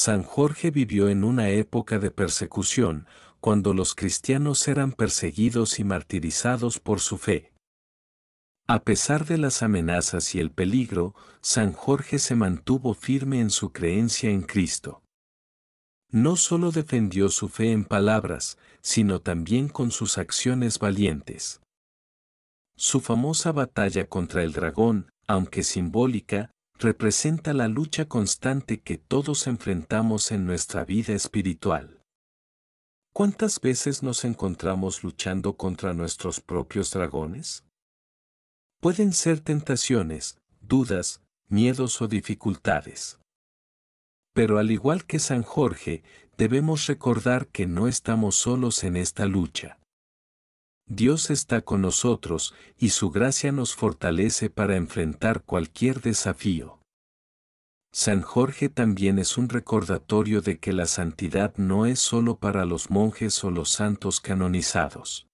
San Jorge vivió en una época de persecución, cuando los cristianos eran perseguidos y martirizados por su fe. A pesar de las amenazas y el peligro, San Jorge se mantuvo firme en su creencia en Cristo. No solo defendió su fe en palabras, sino también con sus acciones valientes. Su famosa batalla contra el dragón, aunque simbólica, representa la lucha constante que todos enfrentamos en nuestra vida espiritual. ¿Cuántas veces nos encontramos luchando contra nuestros propios dragones? Pueden ser tentaciones, dudas, miedos o dificultades. Pero al igual que San Jorge, debemos recordar que no estamos solos en esta lucha. Dios está con nosotros y su gracia nos fortalece para enfrentar cualquier desafío. San Jorge también es un recordatorio de que la santidad no es solo para los monjes o los santos canonizados.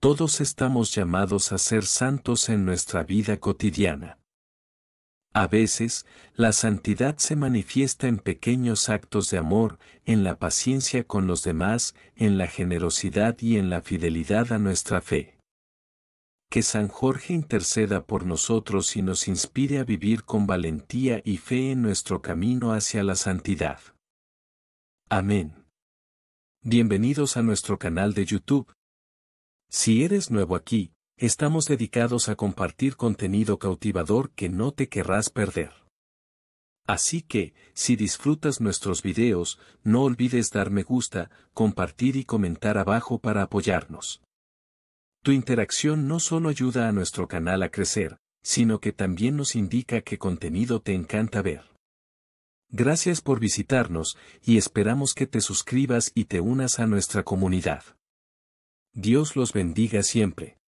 Todos estamos llamados a ser santos en nuestra vida cotidiana. A veces, la santidad se manifiesta en pequeños actos de amor, en la paciencia con los demás, en la generosidad y en la fidelidad a nuestra fe. Que San Jorge interceda por nosotros y nos inspire a vivir con valentía y fe en nuestro camino hacia la santidad. Amén. Bienvenidos a nuestro canal de YouTube. Si eres nuevo aquí, Estamos dedicados a compartir contenido cautivador que no te querrás perder. Así que, si disfrutas nuestros videos, no olvides dar me gusta, compartir y comentar abajo para apoyarnos. Tu interacción no solo ayuda a nuestro canal a crecer, sino que también nos indica qué contenido te encanta ver. Gracias por visitarnos y esperamos que te suscribas y te unas a nuestra comunidad. Dios los bendiga siempre.